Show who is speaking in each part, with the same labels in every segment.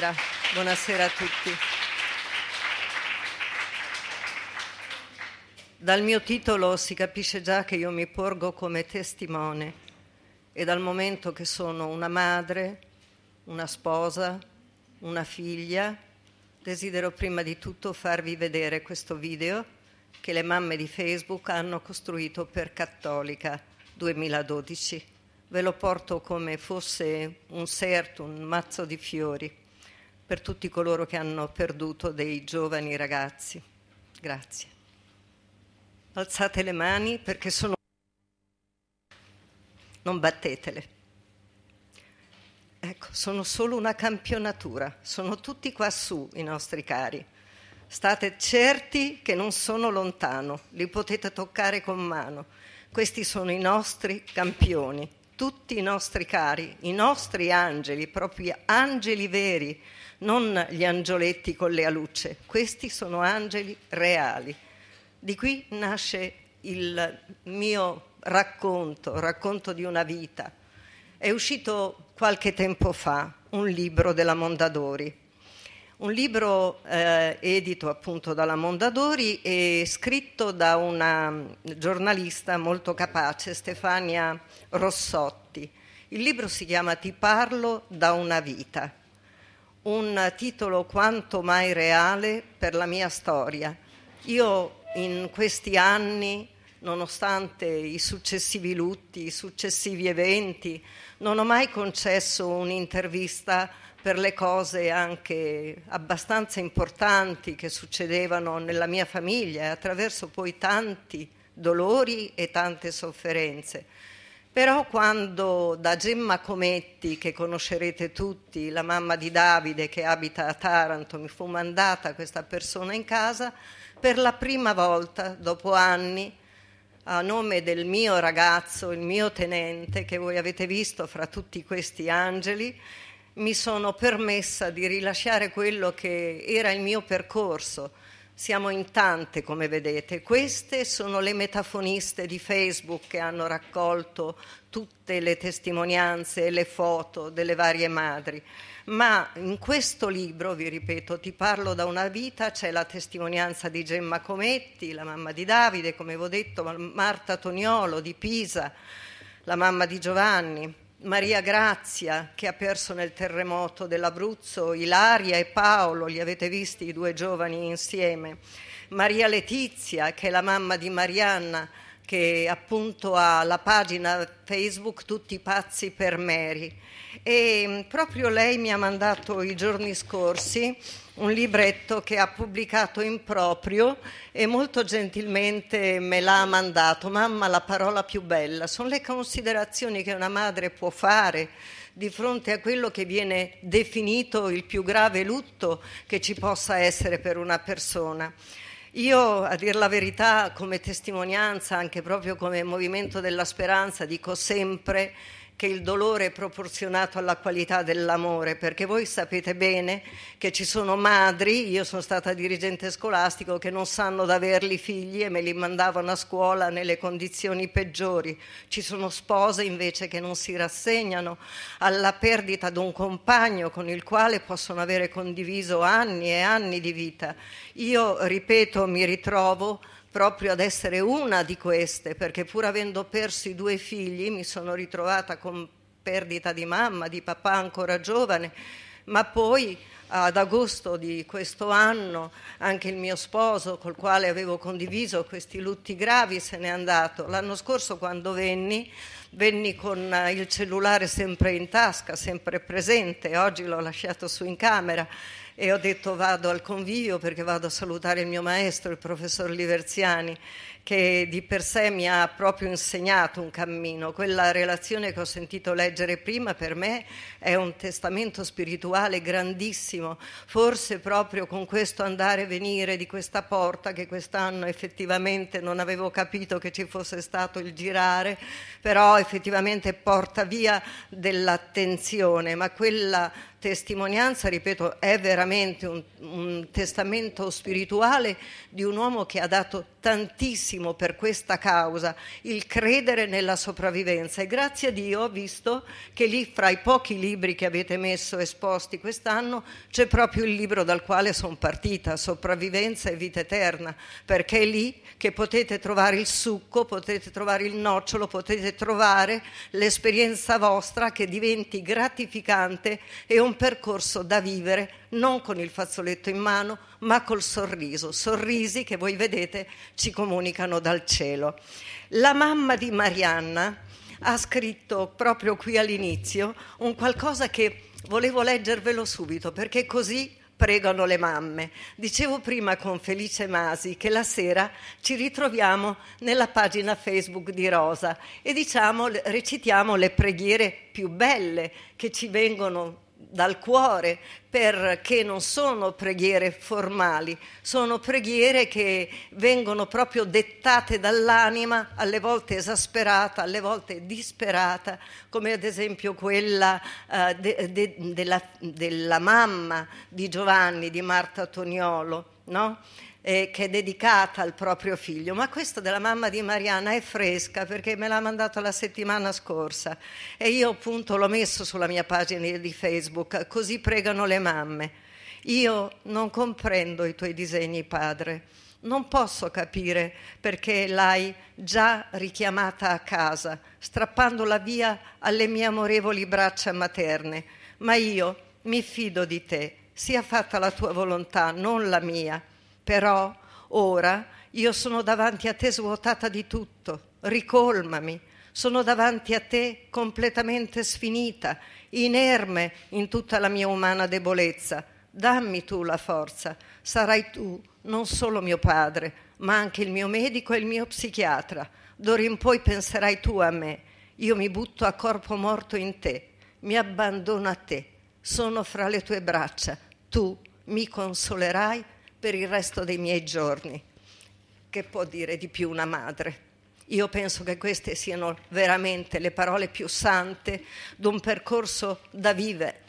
Speaker 1: Buonasera, buonasera a tutti. Dal mio titolo si capisce già che io mi porgo come testimone e dal momento che sono una madre, una sposa, una figlia, desidero prima di tutto farvi vedere questo video che le mamme di Facebook hanno costruito per Cattolica 2012 ve lo porto come fosse un serto, un mazzo di fiori per tutti coloro che hanno perduto dei giovani ragazzi. Grazie. Alzate le mani perché sono... Non battetele. Ecco, sono solo una campionatura, sono tutti quassù i nostri cari. State certi che non sono lontano, li potete toccare con mano. Questi sono i nostri campioni tutti i nostri cari, i nostri angeli, proprio angeli veri, non gli angioletti con le alucce, questi sono angeli reali. Di qui nasce il mio racconto, racconto di una vita. È uscito qualche tempo fa un libro della Mondadori, un libro eh, edito appunto dalla Mondadori e scritto da una mm, giornalista molto capace, Stefania Rossotti. Il libro si chiama Ti parlo da una vita, un titolo quanto mai reale per la mia storia. Io in questi anni nonostante i successivi lutti, i successivi eventi, non ho mai concesso un'intervista per le cose anche abbastanza importanti che succedevano nella mia famiglia e attraverso poi tanti dolori e tante sofferenze. Però quando da Gemma Cometti, che conoscerete tutti, la mamma di Davide che abita a Taranto, mi fu mandata questa persona in casa, per la prima volta dopo anni, a nome del mio ragazzo, il mio tenente, che voi avete visto fra tutti questi angeli, mi sono permessa di rilasciare quello che era il mio percorso. Siamo in tante, come vedete. Queste sono le metafoniste di Facebook che hanno raccolto tutte le testimonianze e le foto delle varie madri. Ma in questo libro, vi ripeto, ti parlo da una vita, c'è la testimonianza di Gemma Cometti, la mamma di Davide, come vi ho detto, Marta Toniolo di Pisa, la mamma di Giovanni, Maria Grazia che ha perso nel terremoto dell'Abruzzo, Ilaria e Paolo, li avete visti i due giovani insieme, Maria Letizia che è la mamma di Marianna, che appunto ha la pagina Facebook Tutti pazzi per Mary. E mm, proprio lei mi ha mandato i giorni scorsi un libretto che ha pubblicato in proprio e molto gentilmente me l'ha mandato. Mamma, la parola più bella. Sono le considerazioni che una madre può fare di fronte a quello che viene definito il più grave lutto che ci possa essere per una persona. Io, a dire la verità, come testimonianza, anche proprio come movimento della speranza, dico sempre che il dolore è proporzionato alla qualità dell'amore, perché voi sapete bene che ci sono madri, io sono stata dirigente scolastico, che non sanno d'averli figli e me li mandavano a scuola nelle condizioni peggiori, ci sono spose invece che non si rassegnano alla perdita di un compagno con il quale possono avere condiviso anni e anni di vita. Io, ripeto, mi ritrovo proprio ad essere una di queste, perché pur avendo perso i due figli mi sono ritrovata con perdita di mamma, di papà ancora giovane, ma poi ad agosto di questo anno anche il mio sposo col quale avevo condiviso questi lutti gravi se n'è andato. L'anno scorso quando venni, venni con eh, il cellulare sempre in tasca, sempre presente, oggi l'ho lasciato su in camera e ho detto vado al convivio perché vado a salutare il mio maestro, il professor Liverziani, che di per sé mi ha proprio insegnato un cammino. Quella relazione che ho sentito leggere prima per me è un testamento spirituale grandissimo, forse proprio con questo andare e venire di questa porta che quest'anno effettivamente non avevo capito che ci fosse stato il girare, però effettivamente porta via dell'attenzione, ma quella testimonianza, ripeto, è veramente un, un testamento spirituale di un uomo che ha dato tantissimo tantissimo per questa causa, il credere nella sopravvivenza e grazie a Dio ho visto che lì fra i pochi libri che avete messo esposti quest'anno c'è proprio il libro dal quale sono partita, Sopravvivenza e vita eterna, perché è lì che potete trovare il succo, potete trovare il nocciolo, potete trovare l'esperienza vostra che diventi gratificante e un percorso da vivere non con il fazzoletto in mano, ma col sorriso, sorrisi che voi vedete ci comunicano dal cielo. La mamma di Marianna ha scritto proprio qui all'inizio un qualcosa che volevo leggervelo subito perché così pregano le mamme. Dicevo prima con Felice Masi che la sera ci ritroviamo nella pagina Facebook di Rosa e diciamo, recitiamo le preghiere più belle che ci vengono dal cuore perché non sono preghiere formali, sono preghiere che vengono proprio dettate dall'anima, alle volte esasperata, alle volte disperata, come ad esempio quella eh, de, de, della, della mamma di Giovanni, di Marta Toniolo no? eh, che è dedicata al proprio figlio, ma questa della mamma di Mariana è fresca perché me l'ha mandato la settimana scorsa e io appunto l'ho messo sulla mia pagina di Facebook, così pregano le mamme. Io non comprendo i tuoi disegni, padre. Non posso capire perché l'hai già richiamata a casa, strappandola via alle mie amorevoli braccia materne, ma io mi fido di te sia fatta la tua volontà, non la mia, però ora io sono davanti a te svuotata di tutto, ricolmami, sono davanti a te completamente sfinita, inerme in tutta la mia umana debolezza. Dammi tu la forza, sarai tu non solo mio padre, ma anche il mio medico e il mio psichiatra. D'ora in poi penserai tu a me. Io mi butto a corpo morto in te, mi abbandono a te sono fra le tue braccia, tu mi consolerai per il resto dei miei giorni. Che può dire di più una madre? Io penso che queste siano veramente le parole più sante di un percorso da, vive,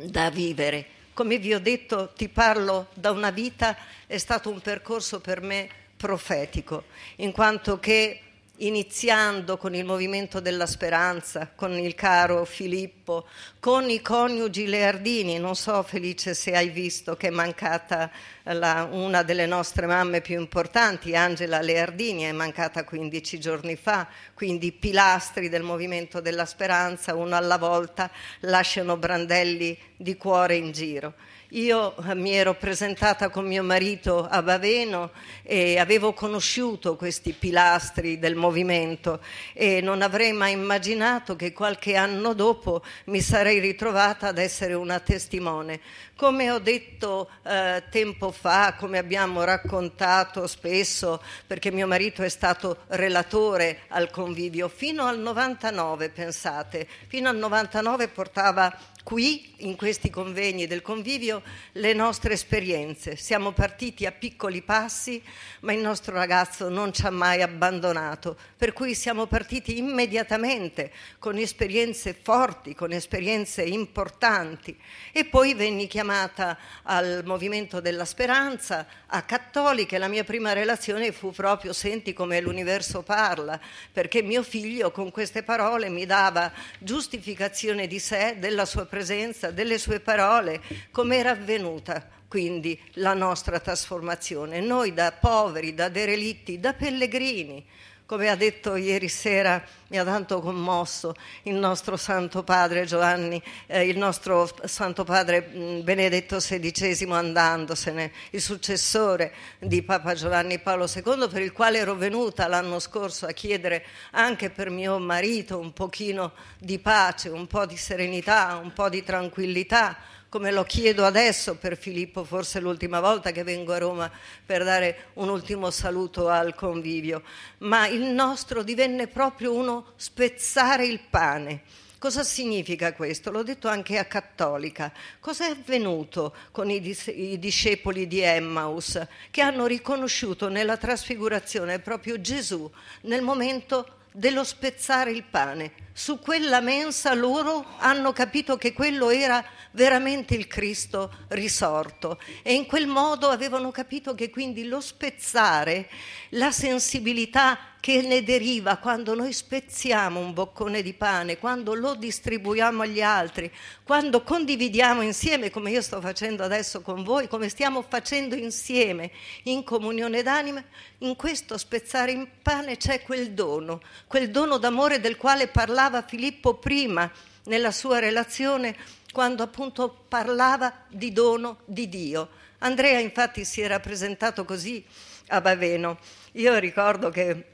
Speaker 1: da vivere. Come vi ho detto, ti parlo da una vita, è stato un percorso per me profetico, in quanto che iniziando con il movimento della speranza, con il caro Filippo, con i coniugi Leardini. Non so, Felice, se hai visto che è mancata eh, la, una delle nostre mamme più importanti, Angela Leardini, è mancata 15 giorni fa. Quindi i pilastri del movimento della speranza, uno alla volta, lasciano brandelli di cuore in giro. Io eh, mi ero presentata con mio marito a Baveno e avevo conosciuto questi pilastri del movimento e non avrei mai immaginato che qualche anno dopo mi sarei ritrovata ad essere una testimone. Come ho detto eh, tempo fa, come abbiamo raccontato spesso, perché mio marito è stato relatore al convivio fino al 99, pensate, fino al 99 portava qui, in questi convegni del convivio, le nostre esperienze. Siamo partiti a piccoli passi, ma il nostro ragazzo non ci ha mai abbandonato, per cui siamo partiti immediatamente con esperienze forti, con esperienze importanti. E poi venni chiamata al Movimento della Speranza, a Cattolica, e la mia prima relazione fu proprio senti come l'universo parla, perché mio figlio con queste parole mi dava giustificazione di sé, della sua presenza presenza, delle sue parole, come era avvenuta quindi la nostra trasformazione. Noi da poveri, da derelitti, da pellegrini, come ha detto ieri sera, mi ha tanto commosso il nostro Santo Padre Giovanni, eh, il nostro Santo Padre Benedetto XVI andandosene, il successore di Papa Giovanni Paolo II, per il quale ero venuta l'anno scorso a chiedere anche per mio marito un pochino di pace, un po' di serenità, un po' di tranquillità come lo chiedo adesso per Filippo, forse l'ultima volta che vengo a Roma per dare un ultimo saluto al convivio, ma il nostro divenne proprio uno spezzare il pane. Cosa significa questo? L'ho detto anche a Cattolica. Cos'è avvenuto con i, dis- i, discepoli di Emmaus che hanno riconosciuto nella trasfigurazione proprio Gesù nel momento dello spezzare il pane? su quella mensa loro hanno capito che quello era veramente il Cristo risorto e in quel modo avevano capito che quindi lo spezzare, la sensibilità che ne deriva quando noi spezziamo un boccone di pane, quando lo distribuiamo agli altri, quando condividiamo insieme, come io sto facendo adesso con voi, come stiamo facendo insieme in comunione d'anime, in questo spezzare in pane c'è quel dono, quel dono d'amore del quale parlavo ricordava Filippo prima nella sua relazione quando appunto parlava di dono di Dio. Andrea infatti si era presentato così a Baveno. Io ricordo che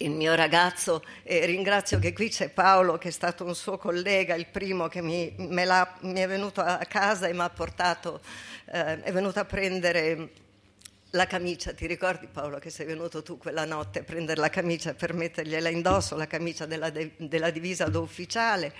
Speaker 1: il mio ragazzo, e ringrazio che qui c'è Paolo che è stato un suo collega, il primo che mi, mi è venuto a casa e mi ha portato, eh, è venuto a prendere la camicia, ti ricordi Paolo che sei venuto tu quella notte a prendere la camicia per mettergliela indosso, la camicia della, della divisa da ufficiale.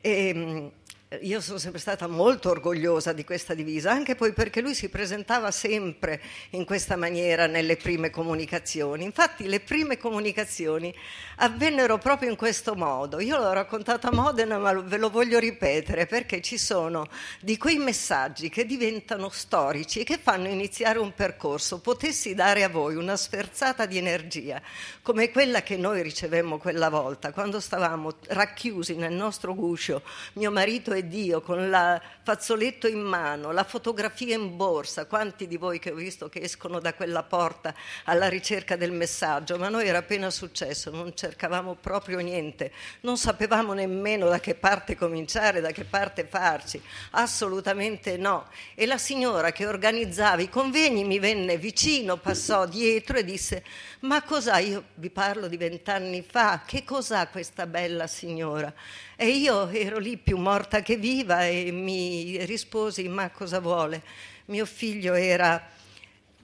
Speaker 1: E, ehm, eh, io sono sempre stata molto orgogliosa di questa divisa, anche poi perché lui si presentava sempre in questa maniera nelle prime comunicazioni. Infatti le prime comunicazioni avvennero proprio in questo modo. Io l'ho raccontato a Modena, ma ve lo voglio ripetere perché ci sono di quei messaggi che diventano storici e che fanno iniziare un percorso. Potessi dare a voi una sferzata di energia come quella che noi ricevemmo quella volta, quando stavamo racchiusi nel nostro guscio, mio marito marito e Dio con il fazzoletto in mano, la fotografia in borsa, quanti di voi che ho visto che escono da quella porta alla ricerca del messaggio, ma noi era appena successo, non cercavamo proprio niente, non sapevamo nemmeno da che parte cominciare, da che parte farci, assolutamente no. E la signora che organizzava i convegni mi venne vicino, passò dietro e disse, ma cos'ha, io vi parlo di vent'anni fa, che cos'ha questa bella signora? E io ero lì più morta che viva e mi risposi, ma cosa vuole? Mio figlio era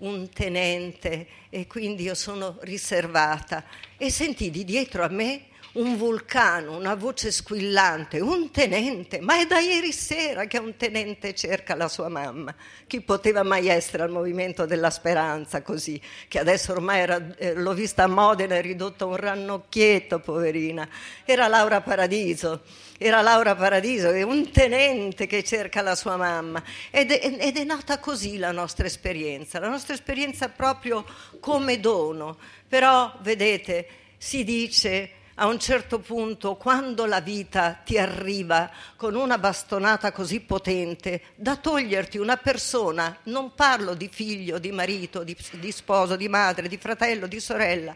Speaker 1: un tenente e quindi io sono riservata. E sentì di dietro a me un vulcano, una voce squillante, un tenente, ma è da ieri sera che un tenente cerca la sua mamma. Chi poteva mai essere al movimento della speranza così, che adesso ormai era, eh, l'ho vista a Modena, è ridotta a un rannocchietto, poverina. Era Laura Paradiso era Laura Paradiso, è un tenente che cerca la sua mamma. Ed è, ed è, nata così la nostra esperienza, la nostra esperienza proprio come dono. Però, vedete, si dice a un certo punto, quando la vita ti arriva con una bastonata così potente da toglierti una persona, non parlo di figlio, di marito, di, di sposo, di madre, di fratello, di sorella,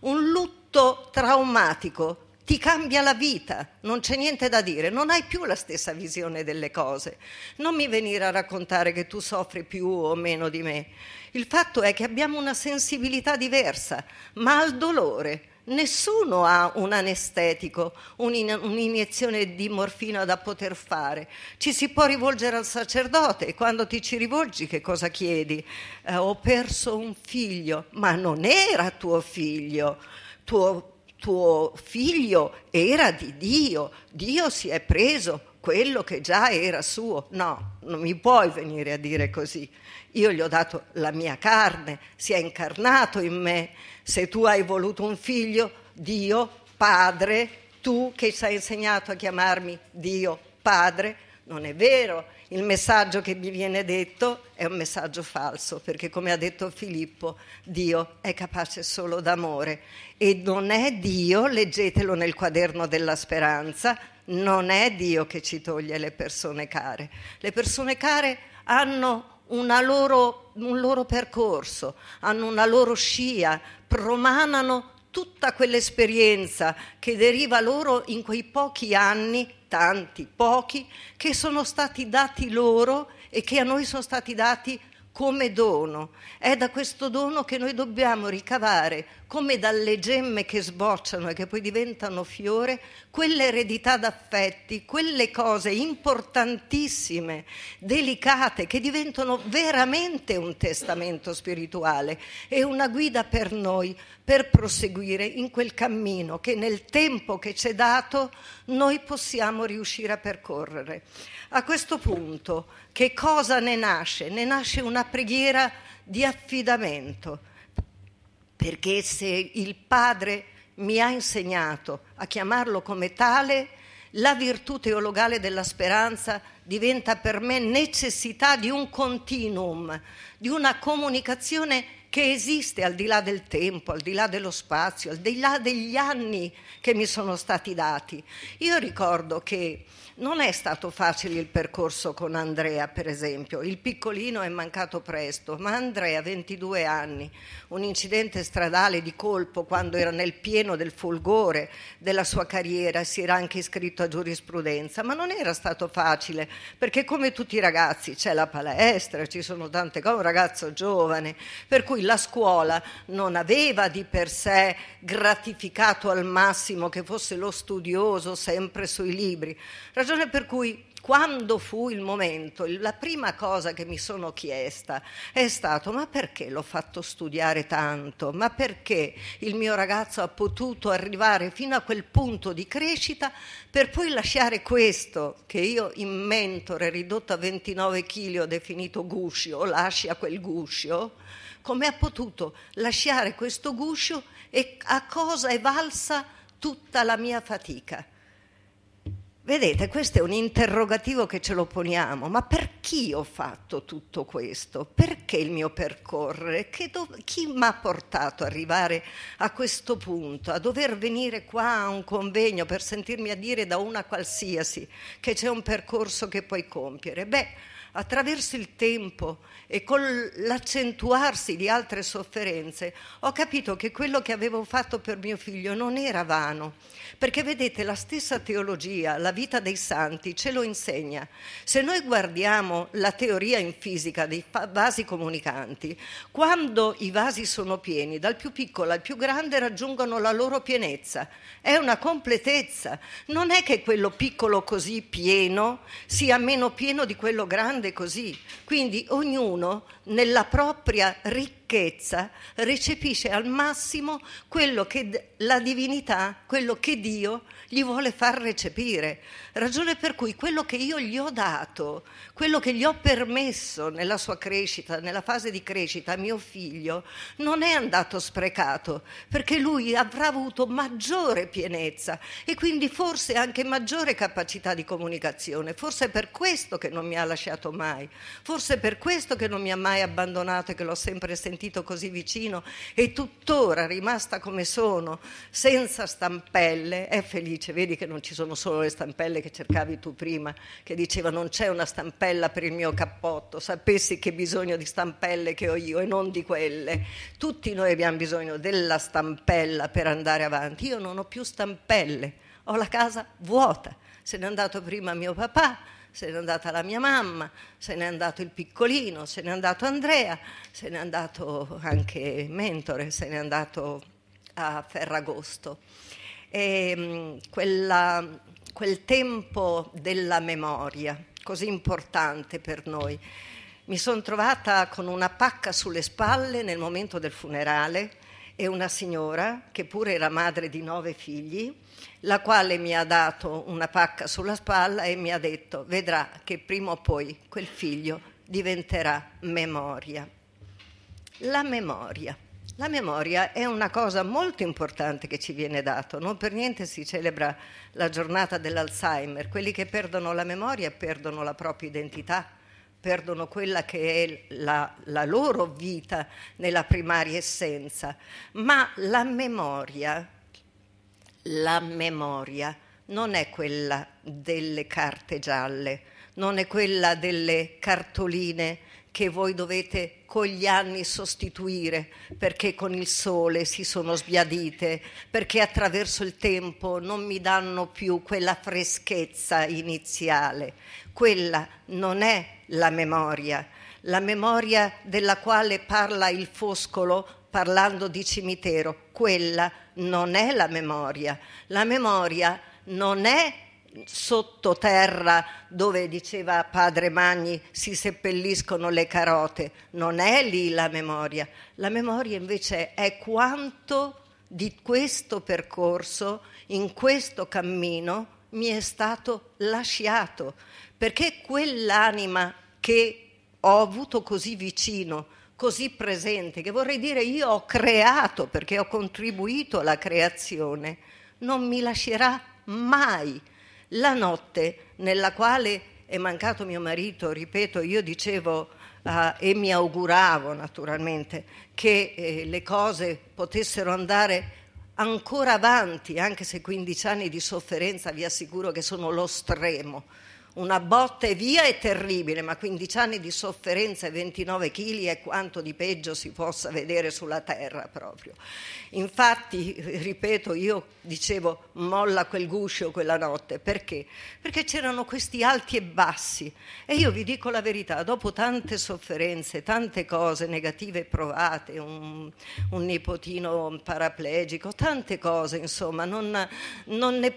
Speaker 1: un lutto traumatico ti cambia la vita, non c'è niente da dire, non hai più la stessa visione delle cose. Non mi venire a raccontare che tu soffri più o meno di me. Il fatto è che abbiamo una sensibilità diversa, ma al dolore, nessuno ha un anestetico, un'iniezione di morfina da poter fare. Ci si può rivolgere al sacerdote e quando ti ci rivolgi che cosa chiedi? Eh, ho perso un figlio, ma non era tuo figlio, tuo, tuo figlio era di Dio, Dio si è preso quello che già era suo. No, non mi puoi venire a dire così. Io gli ho dato la mia carne, si è incarnato in me se tu hai voluto un figlio, Dio, Padre, tu che ci hai insegnato a chiamarmi Dio, Padre, non è vero. Il messaggio che mi viene detto è un messaggio falso, perché come ha detto Filippo, Dio è capace solo d'amore. E non è Dio, leggetelo nel quaderno della speranza, non è Dio che ci toglie le persone care. Le persone care hanno loro, un loro percorso, hanno una loro scia, promanano tutta quell'esperienza che deriva loro in quei pochi anni, tanti, pochi, che sono stati dati loro e che a noi sono stati dati come dono. È da questo dono che noi dobbiamo ricavare, come dalle gemme che sbocciano e che poi diventano fiore, quell'eredità d'affetti, quelle cose importantissime, delicate, che diventano veramente un testamento spirituale e una guida per noi, per proseguire in quel cammino che nel tempo che c'è dato noi possiamo riuscire a percorrere. A questo punto che cosa ne nasce? Ne nasce una preghiera di affidamento, perché se il Padre mi ha insegnato a chiamarlo come tale, la virtù teologale della speranza diventa per me necessità di un continuum, di una comunicazione che esiste al di là del tempo, al di là dello spazio, al di là degli anni che mi sono stati dati. Io ricordo che non è stato facile il percorso con Andrea, per esempio. Il piccolino è mancato presto, ma Andrea, 22 anni, un incidente stradale di colpo quando era nel pieno del fulgore della sua carriera, si era anche iscritto a giurisprudenza, ma non era stato facile, perché come tutti i ragazzi c'è la palestra, ci sono tante cose, un ragazzo giovane, per cui cui la scuola non aveva di per sé gratificato al massimo che fosse lo studioso sempre sui libri, ragione per cui quando fu il momento, la prima cosa che mi sono chiesta è stato ma perché l'ho fatto studiare tanto? Ma perché il mio ragazzo ha potuto arrivare fino a quel punto di crescita per poi lasciare questo che io in mentore ridotto a 29 kg ho definito guscio, lascia quel guscio come ha potuto lasciare questo guscio e a cosa è valsa tutta la mia fatica. Vedete, questo è un interrogativo che ce lo poniamo, ma per chi ho fatto tutto questo? Perché il mio percorrere? Do- chi mi ha portato ad arrivare a questo punto, a dover venire qua a un convegno per sentirmi a dire da una qualsiasi che c'è un percorso che puoi compiere? Beh, attraverso il tempo e con l'accentuarsi di altre sofferenze, ho capito che quello che avevo fatto per mio figlio non era vano, perché vedete la stessa teologia, la vita dei santi, ce lo insegna. Se noi guardiamo la teoria in fisica dei vasi comunicanti, quando i vasi sono pieni, dal più piccolo al più grande raggiungono la loro pienezza, è una completezza, non è che quello piccolo così pieno sia meno pieno di quello grande grande così. Quindi ognuno nella propria ricchezza recepisce al massimo quello che la divinità, quello che Dio gli vuole far recepire. Ragione per cui quello che io gli ho dato, quello che gli ho permesso nella sua crescita, nella fase di crescita a mio figlio, non è andato sprecato, perché lui avrà avuto maggiore pienezza e quindi forse anche maggiore capacità di comunicazione. Forse è per questo che non mi ha lasciato mai, forse è per questo che non mi ha mai mai abbandonato e che l'ho sempre sentito così vicino e tuttora rimasta come sono, senza stampelle, è felice. Vedi che non ci sono solo le stampelle che cercavi tu prima, che diceva non c'è una stampella per il mio cappotto, sapessi che bisogno di stampelle che ho io e non di quelle. Tutti noi abbiamo bisogno della stampella per andare avanti. Io non ho più stampelle ho la casa vuota. Se n'è andato prima mio papà, se n'è andata la mia mamma, se n'è andato il piccolino, se n'è andato Andrea, se n'è andato anche Mentore, se n'è andato a Ferragosto. E, ehm, quella, quel tempo della memoria, così importante per noi. Mi sono trovata con una pacca sulle spalle nel momento del funerale è una signora che pure era madre di nove figli, la quale mi ha dato una pacca sulla spalla e mi ha detto vedrà che prima o poi quel figlio diventerà memoria. La memoria. La memoria è una cosa molto importante che ci viene dato, non per niente si celebra la giornata dell'Alzheimer, quelli che perdono la memoria perdono la propria identità, perdono quella che è la, la loro vita nella primaria essenza, ma la memoria, la memoria non è quella delle carte gialle, non è quella delle cartoline che voi dovete con gli anni sostituire, perché con il sole si sono sbiadite, perché attraverso il tempo non mi danno più quella freschezza iniziale. Quella non è la memoria, la memoria della quale parla il Foscolo parlando di cimitero, quella non è la memoria. La memoria non è sottoterra dove diceva padre Magni si seppelliscono le carote, non è lì la memoria, la memoria invece è quanto di questo percorso, in questo cammino mi è stato lasciato, perché quell'anima che ho avuto così vicino, così presente, che vorrei dire io ho creato perché ho contribuito alla creazione, non mi lascerà mai la notte nella quale è mancato mio marito, ripeto, io dicevo Uh, e mi auguravo naturalmente che eh, le cose potessero andare ancora avanti, anche se 15 anni di sofferenza vi assicuro che sono lo stremo una botte via è terribile, ma 15 anni di sofferenza e 29 kg è quanto di peggio si possa vedere sulla terra proprio. Infatti, ripeto, io dicevo molla quel guscio quella notte, perché? Perché c'erano questi alti e bassi e io vi dico la verità, dopo tante sofferenze, tante cose negative provate, un, un nipotino paraplegico, tante cose, insomma, non, non ne,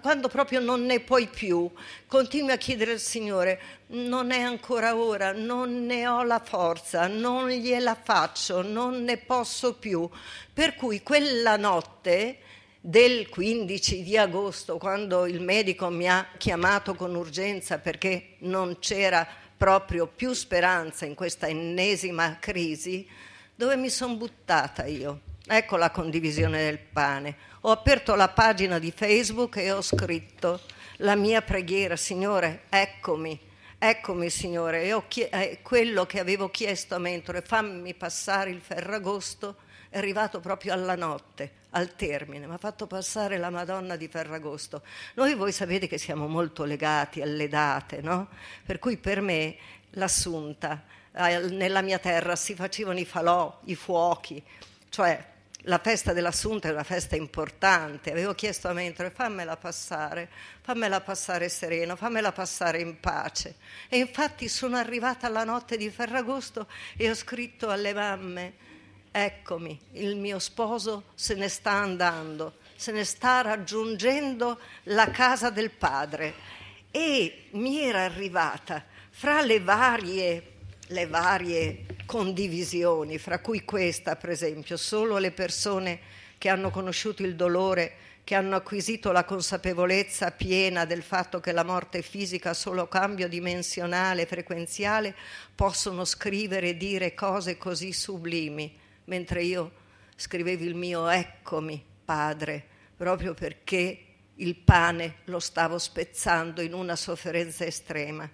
Speaker 1: quando proprio non ne puoi più, continui a chiedere al Signore, non è ancora ora, non ne ho la forza, non gliela faccio, non ne posso più. Per cui quella notte del 15 di agosto, quando il medico mi ha chiamato con urgenza perché non c'era proprio più speranza in questa ennesima crisi, dove mi sono buttata io. Ecco la condivisione del pane. Ho aperto la pagina di Facebook e ho scritto la mia preghiera, Signore, eccomi, eccomi Signore, e ho chie- eh, quello che avevo chiesto a Mentore, fammi passare il Ferragosto, è arrivato proprio alla notte, al termine, mi ha fatto passare la Madonna di Ferragosto. Noi voi sapete che siamo molto legati alle date, no? Per cui per me l'assunta, eh, nella mia terra si facevano i falò, i fuochi, cioè la festa dell'Assunta è una festa importante, avevo chiesto a Mentore fammela passare, fammela passare sereno, fammela passare in pace. E infatti sono arrivata alla notte di Ferragosto e ho scritto alle mamme, eccomi, il mio sposo se ne sta andando, se ne sta raggiungendo la casa del padre. E mi era arrivata fra le varie, le varie condivisioni, fra cui questa per esempio, solo le persone che hanno conosciuto il dolore, che hanno acquisito la consapevolezza piena del fatto che la morte fisica ha solo cambio dimensionale, frequenziale, possono scrivere e dire cose così sublimi, mentre io scrivevo il mio eccomi, padre, proprio perché il pane lo stavo spezzando in una sofferenza estrema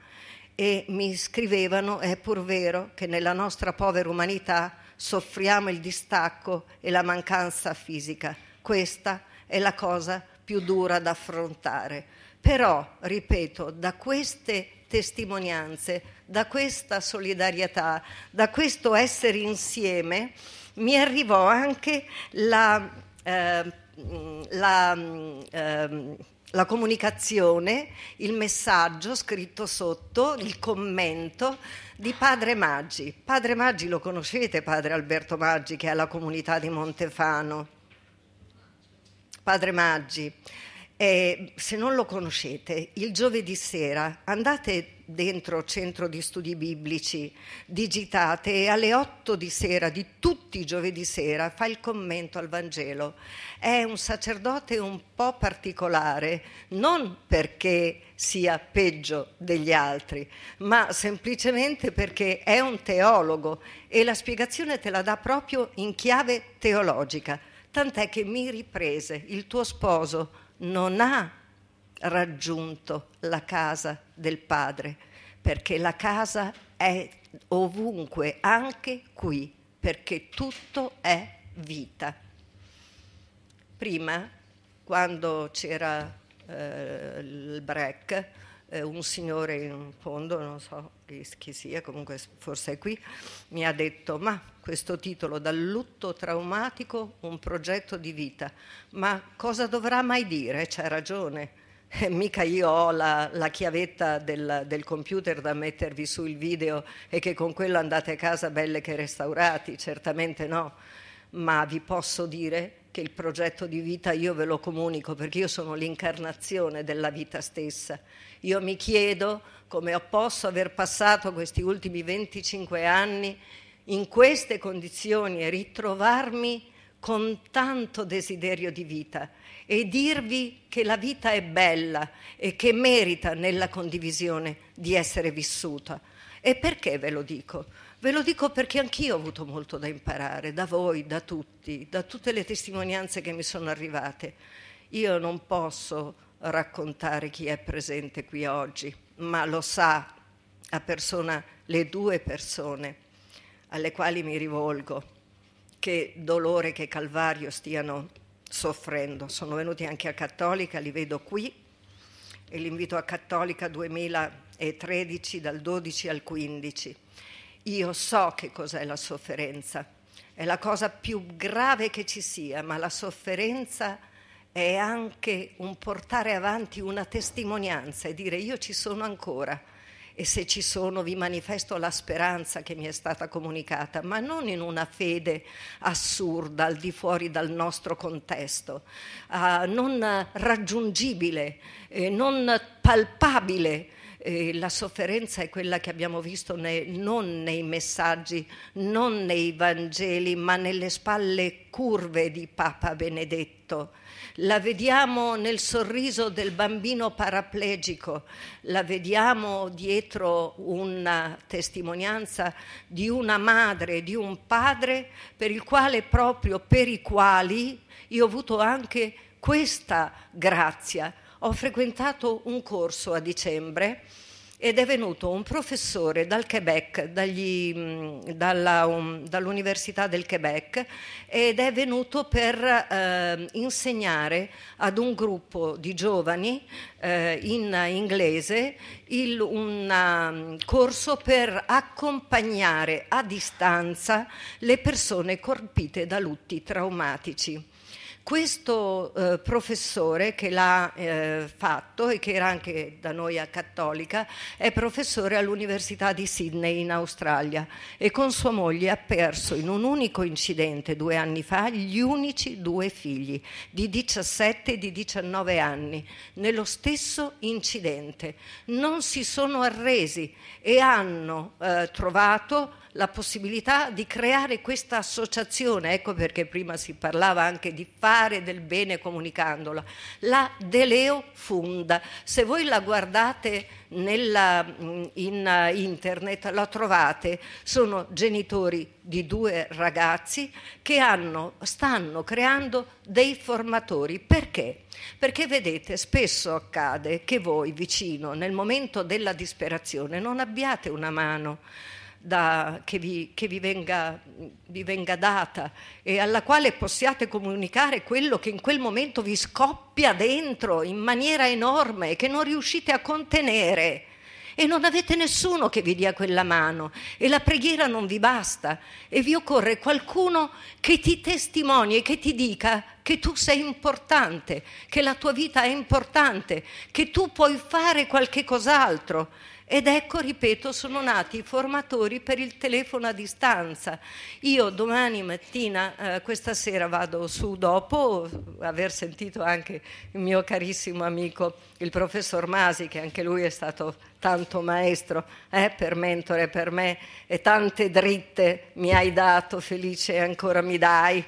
Speaker 1: e mi scrivevano, è pur vero che nella nostra povera umanità soffriamo il distacco e la mancanza fisica. Questa è la cosa più dura da affrontare. Però, ripeto, da queste testimonianze, da questa solidarietà, da questo essere insieme, mi arrivò anche la... Eh, la eh, la comunicazione, il messaggio scritto sotto, il commento di Padre Maggi. Padre Maggi lo conoscete, Padre Alberto Maggi, che è alla comunità di Montefano. Padre Maggi eh, se non lo conoscete, il giovedì sera andate dentro centro di studi biblici, digitate e alle 8 di sera di tutti i giovedì sera fa il commento al Vangelo. È un sacerdote un po' particolare, non perché sia peggio degli altri, ma semplicemente perché è un teologo e la spiegazione te la dà proprio in chiave teologica. Tant'è che mi riprese il tuo sposo non ha raggiunto la casa del Padre, perché la casa è ovunque, anche qui, perché tutto è vita. Prima, quando c'era eh, il break, eh, un signore in fondo, non so, chi sia, comunque forse è qui, mi ha detto ma questo titolo dal lutto traumatico un progetto di vita, ma cosa dovrà mai dire? C'ha ragione. Eh, mica io ho la, la chiavetta del, del, computer da mettervi su il video e che con quello andate a casa belle che restaurati, certamente no, ma vi posso dire che il progetto di vita io ve lo comunico perché io sono l'incarnazione della vita stessa. Io mi chiedo come posso aver passato questi ultimi 25 anni in queste condizioni e ritrovarmi con tanto desiderio di vita e dirvi che la vita è bella e che merita nella condivisione di essere vissuta. E perché ve lo dico? Ve lo dico perché anch'io ho avuto molto da imparare, da voi, da tutti, da tutte le testimonianze che mi sono arrivate. Io non posso raccontare chi è presente qui oggi, ma lo sa a persona, le due persone alle quali mi rivolgo, che dolore, che calvario stiano soffrendo. Sono venuti anche a Cattolica, li vedo qui e l'invito li a Cattolica 2013 dal 12 al 15 io so che cos'è la sofferenza, è la cosa più grave che ci sia, ma la sofferenza è anche un portare avanti una testimonianza e dire io ci sono ancora e se ci sono vi manifesto la speranza che mi è stata comunicata, ma non in una fede assurda, al di fuori dal nostro contesto, uh, non raggiungibile, eh, non palpabile eh, la sofferenza è quella che abbiamo visto ne, non nei messaggi, non nei Vangeli, ma nelle spalle curve di Papa Benedetto. La vediamo nel sorriso del bambino paraplegico, la vediamo dietro una testimonianza di una madre, di un padre per il quale proprio per i quali io ho avuto anche questa grazia ho frequentato un corso a dicembre ed è venuto un professore dal Quebec, dagli, dalla, um, dall'Università del Quebec, ed è venuto per eh, insegnare ad un gruppo di giovani eh, in inglese il, un um, corso per accompagnare a distanza le persone colpite da lutti traumatici. Questo eh, professore che l'ha eh, fatto e che era anche da noi a Cattolica è professore all'Università di Sydney in Australia e con sua moglie ha perso in un unico incidente due anni fa gli unici due figli di 17 e di 19 anni nello stesso incidente. Non si sono arresi e hanno eh, trovato la possibilità di creare questa associazione, ecco perché prima si parlava anche di fare del bene comunicandola, la Deleo Funda. Se voi la guardate nella, mm, in eh, internet la trovate, sono genitori di due ragazzi che hanno, stanno creando dei formatori. Perché? Perché vedete, spesso accade che voi vicino, nel momento della disperazione, non abbiate una mano da, che, vi, che vi, venga, vi venga data e alla quale possiate comunicare quello che in quel momento vi scoppia dentro in maniera enorme, e che non riuscite a contenere e non avete nessuno che vi dia quella mano e la preghiera non vi basta e vi occorre qualcuno che ti testimoni e che ti dica che tu sei importante, che la tua vita è importante, che tu puoi fare qualche cos'altro. Ed ecco, ripeto, sono nati i formatori per il telefono a distanza. Io domani mattina, eh, questa sera vado su dopo, aver sentito anche il mio carissimo amico, il professor Masi, che anche lui è stato tanto maestro eh, per mentore per me e tante dritte mi hai dato, felice ancora mi dai.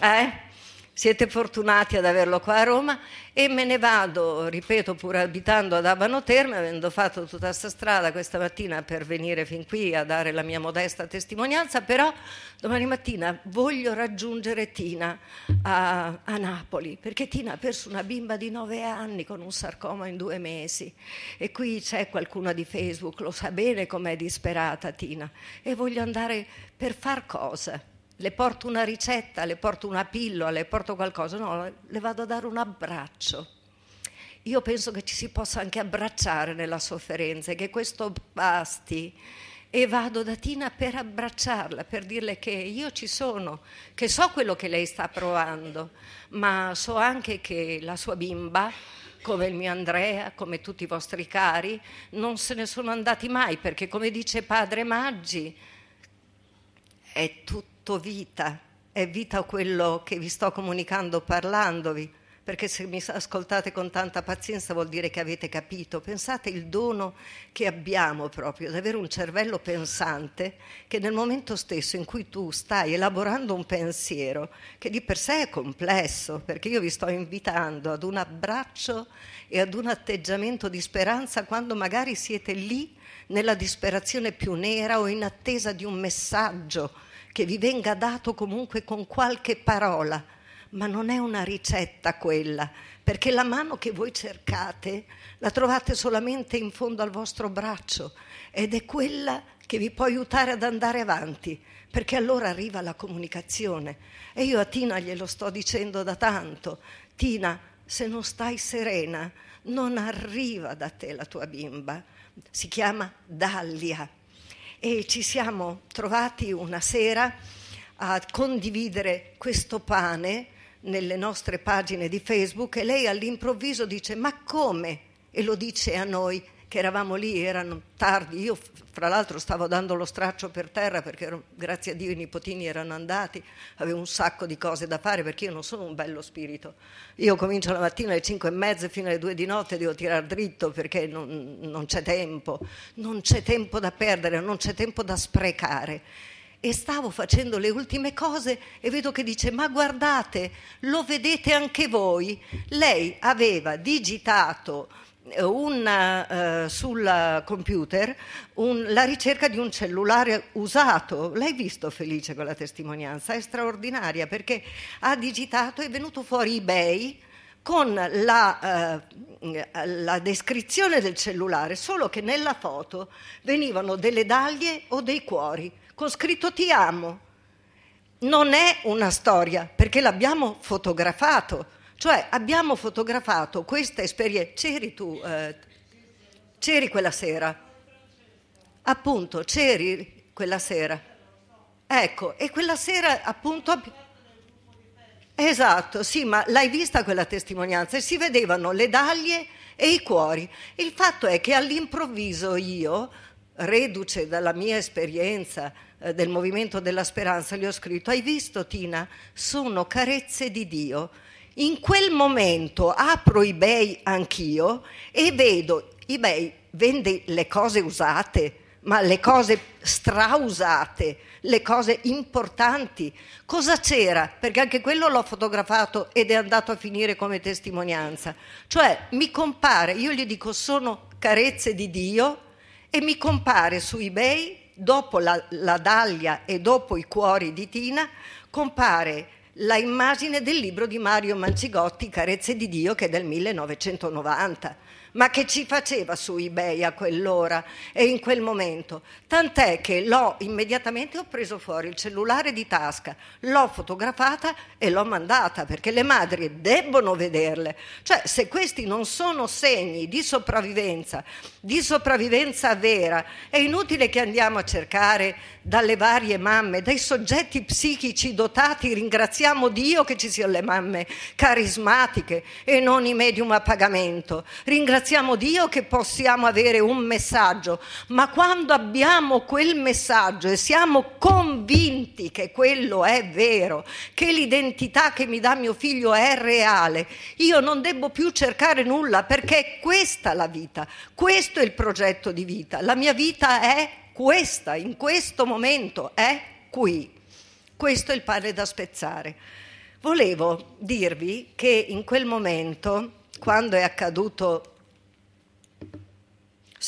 Speaker 1: Eh? Siete fortunati ad averlo qua a Roma e me ne vado, ripeto, pur abitando ad Abano Terme, avendo fatto tutta questa strada questa mattina per venire fin qui a dare la mia modesta testimonianza, però domani mattina voglio raggiungere Tina a, a Napoli, perché Tina ha perso una bimba di 9 anni con un sarcoma in due mesi e qui c'è qualcuna di Facebook, lo sa bene com'è disperata Tina e voglio andare per far cosa? le porto una ricetta, le porto una pillola, le porto qualcosa, no, le vado a dare un abbraccio. Io penso che ci si possa anche abbracciare nella sofferenza e che questo basti. E vado da Tina per abbracciarla, per dirle che io ci sono, che so quello che lei sta provando, ma so anche che la sua bimba, come il mio Andrea, come tutti i vostri cari, non se ne sono andati mai perché, come dice padre Maggi, è tutto vita, è vita quello che vi sto comunicando parlandovi, perché se mi ascoltate con tanta pazienza vuol dire che avete capito. Pensate il dono che abbiamo proprio, di avere un cervello pensante che nel momento stesso in cui tu stai elaborando un pensiero, che di per sé è complesso, perché io vi sto invitando ad un abbraccio e ad un atteggiamento di speranza quando magari siete lì nella disperazione più nera o in attesa di un messaggio che vi venga dato comunque con qualche parola, ma non è una ricetta quella, perché la mano che voi cercate la trovate solamente in fondo al vostro braccio ed è quella che vi può aiutare ad andare avanti, perché allora arriva la comunicazione. E io a Tina glielo sto dicendo da tanto, Tina, se non stai serena, non arriva da te la tua bimba, si chiama Dallia e ci siamo trovati una sera a condividere questo pane nelle nostre pagine di Facebook e lei all'improvviso dice ma come? E lo dice a noi che eravamo lì, erano tardi, io fra l'altro stavo dando lo straccio per terra perché ero, grazie a Dio i nipotini erano andati, avevo un sacco di cose da fare perché io non sono un bello spirito, io comincio la mattina alle 5 e mezza fino alle 2 di notte, devo tirare dritto perché non, non c'è tempo, non c'è tempo da perdere, non c'è tempo da sprecare e stavo facendo le ultime cose e vedo che dice ma guardate, lo vedete anche voi, lei aveva digitato un, uh, sul computer un, la ricerca di un cellulare usato. L'hai visto Felice con la testimonianza? È straordinaria perché ha digitato, e è venuto fuori eBay con la, eh, la, descrizione del cellulare, solo che nella foto venivano delle daglie o dei cuori, con scritto ti amo. Non è una storia, perché l'abbiamo fotografato cioè abbiamo fotografato questa esperienza. C'eri tu, eh, c'eri quella sera. Appunto, c'eri quella sera. Ecco, e quella sera appunto... Esatto, sì, ma l'hai vista quella testimonianza e si vedevano le daglie e i cuori. Il fatto è che all'improvviso io, reduce dalla mia esperienza eh, del movimento della speranza, gli ho scritto, hai visto Tina, sono carezze di Dio in quel momento apro eBay anch'io e vedo eBay vende le cose usate, ma le cose strausate, le cose importanti. Cosa c'era? Perché anche quello l'ho fotografato ed è andato a finire come testimonianza. Cioè mi compare, io gli dico sono carezze di Dio e mi compare su eBay, dopo la, la Daglia e dopo i cuori di Tina, compare la immagine del libro di Mario Mancigotti, Carezze di Dio, che è del 1990 ma che ci faceva su eBay a quell'ora e in quel momento. Tant'è che l'ho immediatamente ho preso fuori il cellulare di tasca, l'ho fotografata e l'ho mandata perché le madri debbono vederle. Cioè, se questi non sono segni di sopravvivenza, di sopravvivenza vera, è inutile che andiamo a cercare dalle varie mamme, dai soggetti psichici dotati, ringraziamo Dio che ci siano le mamme carismatiche e non i medium a pagamento. Ringraziamo Ringraziamo Dio che possiamo avere un messaggio, ma quando abbiamo quel messaggio e siamo convinti che quello è vero, che l'identità che mi dà mio figlio è reale, io non debbo più cercare nulla perché è questa la vita, questo è il progetto di vita, la mia vita è questa, in questo momento è qui. Questo è il pane da spezzare. Volevo dirvi che in quel momento, quando è accaduto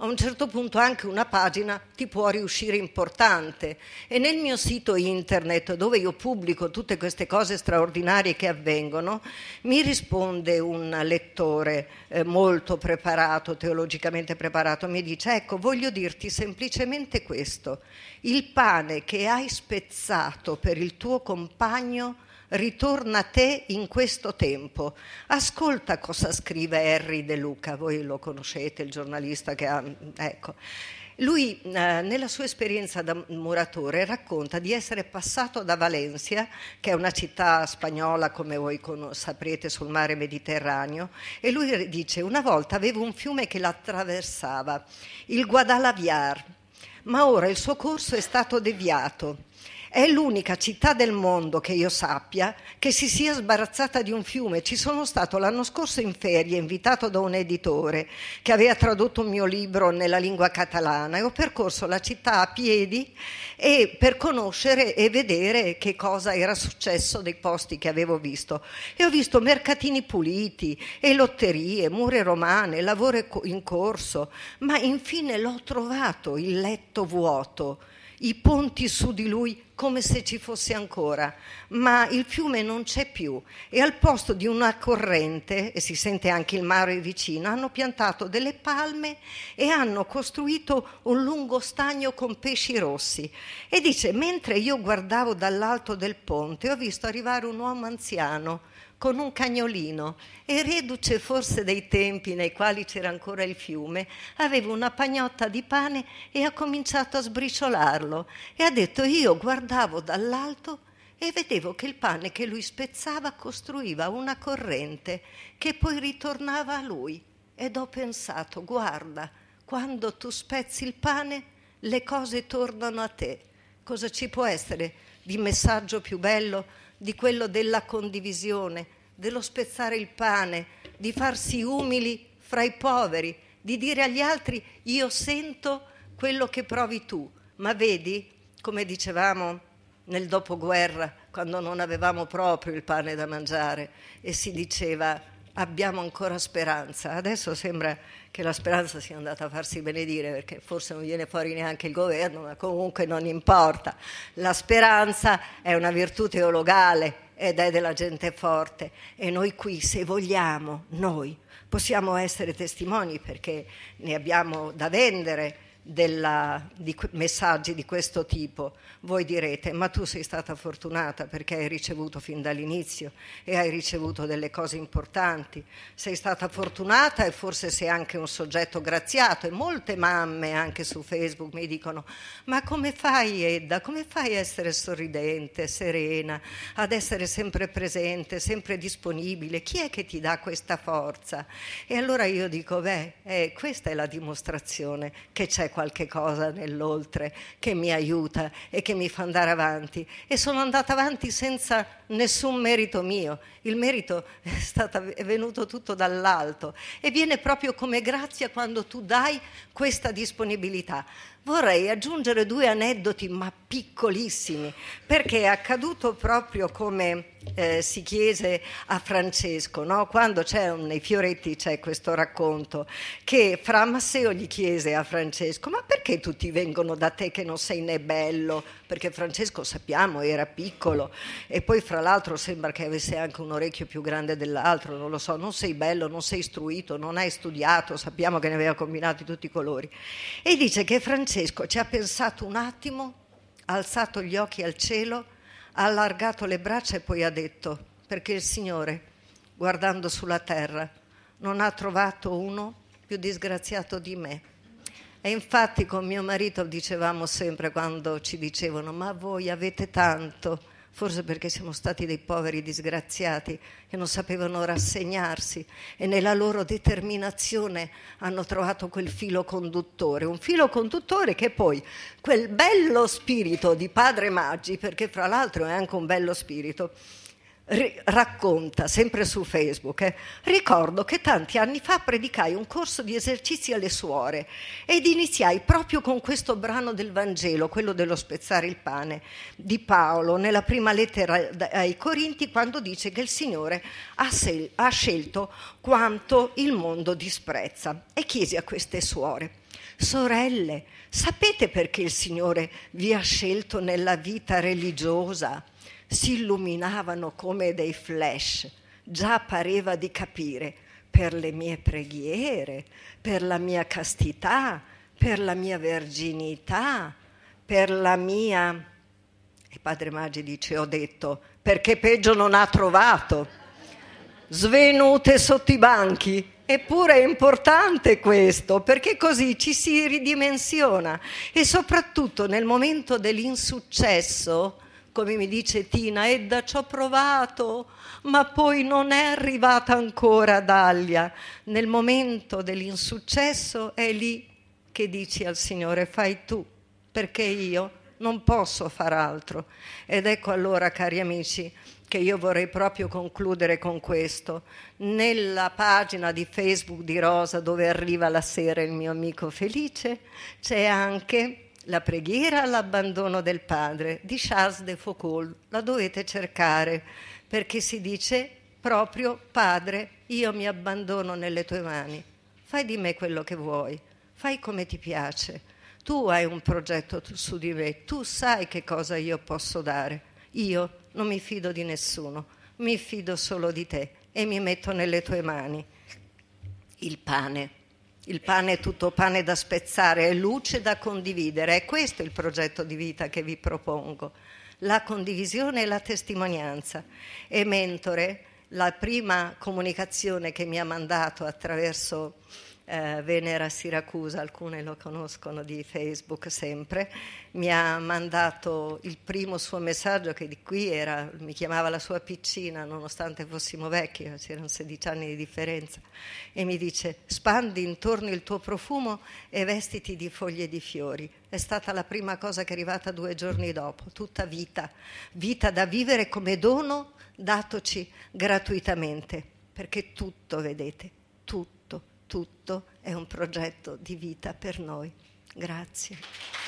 Speaker 1: a un certo punto anche una pagina ti può riuscire importante. E nel mio sito internet, dove io pubblico tutte queste cose straordinarie che avvengono, mi risponde un lettore eh, molto preparato, teologicamente preparato, mi dice, ecco, voglio dirti semplicemente questo, il pane che hai spezzato per il tuo compagno ritorna a te in questo tempo. Ascolta cosa scrive Harry De Luca, voi lo conoscete, il giornalista che ha... Ecco. Lui, eh, nella sua esperienza da muratore, racconta di essere passato da Valencia, che è una città spagnola, come voi saprete, sul mare Mediterraneo, e lui dice: Una volta avevo un fiume che l'attraversava, il Guadalaviar, ma ora il suo corso è stato deviato è l'unica città del mondo che io sappia che si sia sbarazzata di un fiume. Ci sono stato l'anno scorso in ferie, invitato da un editore che aveva tradotto un mio libro nella lingua catalana e ho percorso la città a piedi e per conoscere e vedere che cosa era successo dei posti che avevo visto. E ho visto mercatini puliti e lotterie, mura romane, lavoro in corso, ma infine l'ho trovato il letto vuoto i ponti su di lui come se ci fosse ancora, ma il fiume non c'è più e al posto di una corrente, e si sente anche il mare vicino, hanno piantato delle palme e hanno costruito un lungo stagno con pesci rossi. E dice, mentre io guardavo dall'alto del ponte ho visto arrivare un uomo anziano con un cagnolino e reduce forse dei tempi nei quali c'era ancora il fiume, aveva una pagnotta di pane e ha cominciato a sbriciolarlo e ha detto io guardavo dall'alto e vedevo che il pane che lui spezzava costruiva una corrente che poi ritornava a lui ed ho pensato guarda quando tu spezzi il pane le cose tornano a te. Cosa ci può essere di messaggio più bello di quello della condivisione, dello spezzare il pane, di farsi umili fra i poveri, di dire agli altri io sento quello che provi tu, ma vedi, come dicevamo nel dopoguerra, quando non avevamo proprio il pane da mangiare e si diceva abbiamo ancora speranza. Adesso sembra che la speranza sia andata a farsi benedire perché forse non viene fuori neanche il governo, ma comunque non importa. La speranza è una virtù teologale ed è della gente forte e noi qui, se vogliamo, noi possiamo essere testimoni perché ne abbiamo da vendere della, di messaggi di questo tipo, voi direte ma tu sei stata fortunata perché hai ricevuto fin dall'inizio e hai ricevuto delle cose importanti, sei stata fortunata e forse sei anche un soggetto graziato e molte mamme anche su Facebook mi dicono ma come fai Edda, come fai a essere sorridente, serena, ad essere sempre presente, sempre disponibile, chi è che ti dà questa forza? E allora io dico beh, eh, questa è la dimostrazione che c'è qualche cosa nell'oltre che mi aiuta e che mi fa andare avanti. E sono andata avanti senza nessun merito mio. Il merito è, stato, è venuto tutto dall'alto e viene proprio come grazia quando tu dai questa disponibilità vorrei aggiungere due aneddoti, ma piccolissimi, perché è accaduto proprio come eh, si chiese a Francesco, no? quando c'è nei Fioretti c'è questo racconto, che Fra Masseo gli chiese a Francesco, ma perché tutti vengono da te che non sei né bello perché Francesco sappiamo era piccolo e poi fra l'altro sembra che avesse anche un orecchio più grande dell'altro, non lo so, non sei bello, non sei istruito, non hai studiato, sappiamo che ne aveva combinati tutti i colori. E dice che Francesco ci ha pensato un attimo, ha alzato gli occhi al cielo, ha allargato le braccia e poi ha detto, perché il Signore, guardando sulla terra, non ha trovato uno più disgraziato di me. E infatti con mio marito dicevamo sempre quando ci dicevano ma voi avete tanto, forse perché siamo stati dei poveri disgraziati che non sapevano rassegnarsi e nella loro determinazione hanno trovato quel filo conduttore, un filo conduttore che poi quel bello spirito di padre Maggi, perché fra l'altro è anche un bello spirito, ri- racconta, sempre su Facebook, eh, ricordo che tanti anni fa predicai un corso di esercizi alle suore ed iniziai proprio con questo brano del Vangelo, quello dello spezzare il pane, di Paolo, nella prima lettera ai Corinti, quando dice che il Signore ha, se- ha scelto quanto il mondo disprezza. E chiesi a queste suore, Sorelle, sapete perché il Signore vi ha scelto nella vita religiosa? si illuminavano come dei flash, già pareva di capire per le mie preghiere, per la mia castità, per la mia verginità, per la mia... E padre Maggi dice, ho detto, perché peggio non ha trovato. Svenute sotto i banchi, Eppure è importante questo, perché così ci si ridimensiona e soprattutto nel momento dell'insuccesso come mi dice Tina, Edda eh, ci ho provato, ma poi non è arrivata ancora Dalia. Nel momento dell'insuccesso è lì che dici al Signore fai tu, perché io non posso far altro. Ed ecco allora, cari amici, che io vorrei proprio concludere con questo. Nella pagina di Facebook di Rosa dove arriva la sera il mio amico felice c'è anche la preghiera all'abbandono del padre di Charles de Foucault. La dovete cercare perché si dice proprio padre, io mi abbandono nelle tue mani. Fai di me quello che vuoi, fai come ti piace. Tu hai un progetto su di me, tu sai che cosa io posso dare. Io non mi fido di nessuno, mi fido solo di te e mi metto nelle tue mani. Il pane il pane è tutto pane da spezzare, è luce da condividere. È questo il progetto di vita che vi propongo, la condivisione e la testimonianza. E mentore, la prima comunicazione che mi ha mandato attraverso eh, Venera Siracusa, alcune lo conoscono di Facebook sempre, mi ha mandato il primo suo messaggio che di qui era, mi chiamava la sua piccina nonostante fossimo vecchi, c'erano 16 anni di differenza, e mi dice spandi intorno il tuo profumo e vestiti di foglie e di fiori. È stata la prima cosa che è arrivata due giorni dopo, tutta vita, vita da vivere come dono datoci gratuitamente, perché tutto, vedete, tutto tutto è un progetto di vita per noi. Grazie.